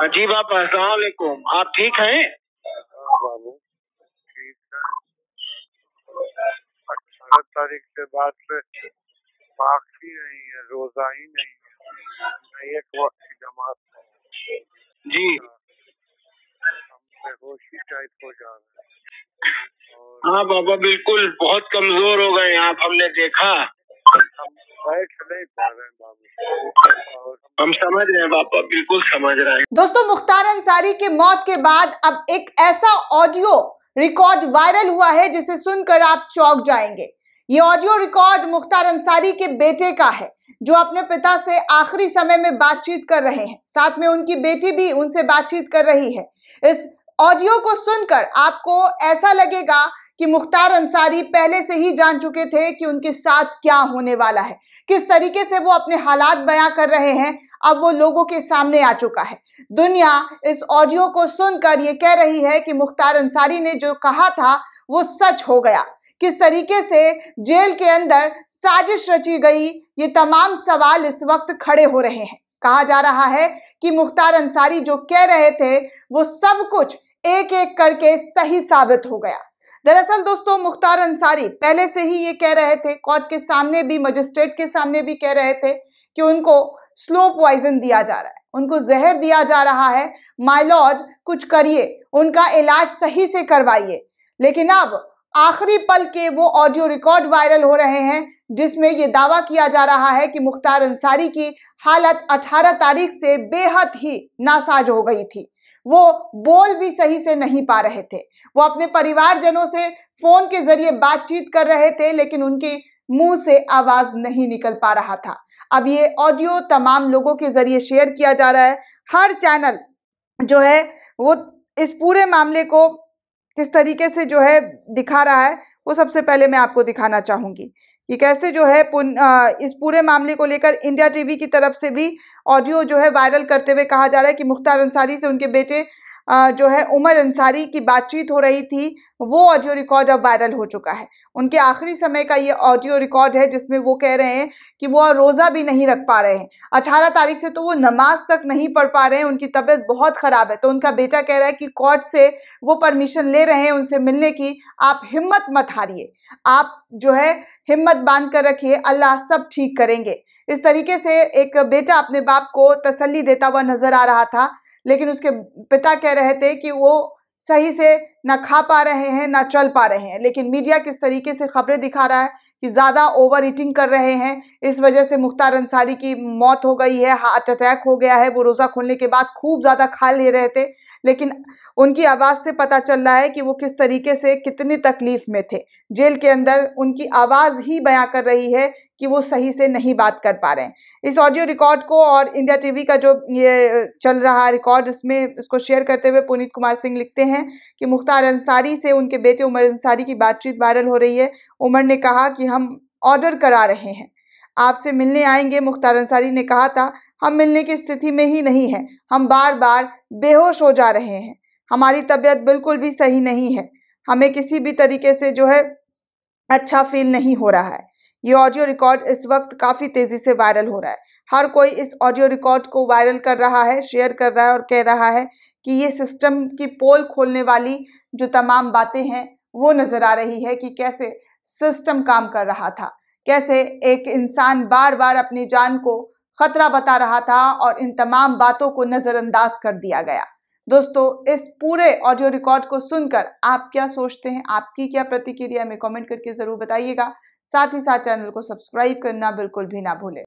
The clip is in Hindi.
जी बाप असलाकुम आप ठीक हैं है अठारह तारीख के बाद से बाकी नहीं है रोजा ही नहीं है एक वक्त की जमात जी हम बेहोशी टाइप हो जा रहे है हाँ बाबा बिल्कुल बहुत कमजोर हो गए आप हमने देखा हम हम समझ रहे हैं पापा बिल्कुल समझ रहे हैं दोस्तों मुख्तार अंसारी के मौत के बाद अब एक ऐसा ऑडियो रिकॉर्ड वायरल हुआ है जिसे सुनकर आप चौक जाएंगे ये ऑडियो रिकॉर्ड मुख्तार अंसारी के बेटे का है जो अपने पिता से आखिरी समय में बातचीत कर रहे हैं साथ में उनकी बेटी भी उनसे बातचीत कर रही है इस ऑडियो को सुनकर आपको ऐसा लगेगा कि मुख्तार अंसारी पहले से ही जान चुके थे कि उनके साथ क्या होने वाला है किस तरीके से वो अपने हालात बयां कर रहे हैं अब वो लोगों के सामने आ चुका है दुनिया इस ऑडियो को सुनकर ये कह रही है कि मुख्तार अंसारी ने जो कहा था वो सच हो गया किस तरीके से जेल के अंदर साजिश रची गई ये तमाम सवाल इस वक्त खड़े हो रहे हैं कहा जा रहा है कि मुख्तार अंसारी जो कह रहे थे वो सब कुछ एक एक करके सही साबित हो गया दरअसल दोस्तों मुख्तार अंसारी पहले से ही ये कह रहे थे कोर्ट के सामने भी मजिस्ट्रेट के सामने भी कह रहे थे कि उनको स्लो पॉइजन दिया जा रहा है उनको जहर दिया जा रहा है माय लॉर्ड कुछ करिए उनका इलाज सही से करवाइए लेकिन अब आखिरी पल के वो ऑडियो रिकॉर्ड वायरल हो रहे हैं जिसमें ये दावा किया जा रहा है कि मुख्तार अंसारी की हालत 18 तारीख से बेहद ही नासाज हो गई थी वो बोल भी सही से नहीं पा रहे थे वो अपने परिवारजनों से फोन के जरिए बातचीत कर रहे थे लेकिन उनकी मुंह से आवाज नहीं निकल पा रहा था अब ये ऑडियो तमाम लोगों के जरिए शेयर किया जा रहा है हर चैनल जो है वो इस पूरे मामले को किस तरीके से जो है दिखा रहा है वो सबसे पहले मैं आपको दिखाना चाहूंगी कि कैसे जो है पुन इस पूरे मामले को लेकर इंडिया टीवी की तरफ से भी ऑडियो जो है वायरल करते हुए कहा जा रहा है कि मुख्तार अंसारी से उनके बेटे जो है उमर अंसारी की बातचीत हो रही थी वो ऑडियो रिकॉर्ड अब वायरल हो चुका है उनके आखिरी समय का ये ऑडियो रिकॉर्ड है जिसमें वो कह रहे हैं कि वो रोज़ा भी नहीं रख पा रहे हैं अठारह तारीख से तो वो नमाज तक नहीं पढ़ पा रहे हैं उनकी तबीयत बहुत ख़राब है तो उनका बेटा कह रहा है कि कोर्ट से वो परमिशन ले रहे हैं उनसे मिलने की आप हिम्मत मत हारिए आप जो है हिम्मत बांध कर रखिए अल्लाह सब ठीक करेंगे इस तरीके से एक बेटा अपने बाप को तसल्ली देता हुआ नज़र आ रहा था लेकिन उसके पिता कह रहे थे कि वो सही से ना खा पा रहे हैं ना चल पा रहे हैं लेकिन मीडिया किस तरीके से खबरें दिखा रहा है कि ज़्यादा ओवर ईटिंग कर रहे हैं इस वजह से मुख्तार अंसारी की मौत हो गई है हार्ट अटैक हो गया है वो रोज़ा खोलने के बाद खूब ज़्यादा खा ले रहे थे लेकिन उनकी आवाज़ से पता चल रहा है कि वो किस तरीके से कितनी तकलीफ़ में थे जेल के अंदर उनकी आवाज़ ही बयां कर रही है कि वो सही से नहीं बात कर पा रहे हैं इस ऑडियो रिकॉर्ड को और इंडिया टीवी का जो ये चल रहा रिकॉर्ड इसमें उसको शेयर करते हुए पुनीत कुमार सिंह लिखते हैं कि मुख्तार अंसारी से उनके बेटे उमर अंसारी की बातचीत वायरल हो रही है उमर ने कहा कि हम ऑर्डर करा रहे हैं आपसे मिलने आएंगे मुख्तार अंसारी ने कहा था हम मिलने की स्थिति में ही नहीं है हम बार बार बेहोश हो जा रहे हैं हमारी तबीयत बिल्कुल भी सही नहीं है हमें किसी भी तरीके से जो है अच्छा फील नहीं हो रहा है ये ऑडियो रिकॉर्ड इस वक्त काफ़ी तेज़ी से वायरल हो रहा है हर कोई इस ऑडियो रिकॉर्ड को वायरल कर रहा है शेयर कर रहा है और कह रहा है कि ये सिस्टम की पोल खोलने वाली जो तमाम बातें हैं वो नज़र आ रही है कि कैसे सिस्टम काम कर रहा था कैसे एक इंसान बार बार अपनी जान को खतरा बता रहा था और इन तमाम बातों को नज़रअंदाज कर दिया गया दोस्तों इस पूरे ऑडियो रिकॉर्ड को सुनकर आप क्या सोचते हैं आपकी क्या प्रतिक्रिया हमें कमेंट करके ज़रूर बताइएगा साथ ही साथ चैनल को सब्सक्राइब करना बिल्कुल भी ना भूलें